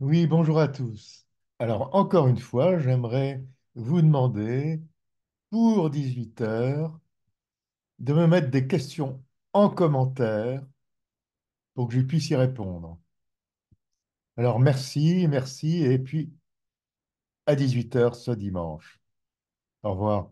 Oui, bonjour à tous. Alors, encore une fois, j'aimerais vous demander, pour 18 h de me mettre des questions en commentaire pour que je puisse y répondre. Alors, merci, merci, et puis à 18 h ce dimanche. Au revoir.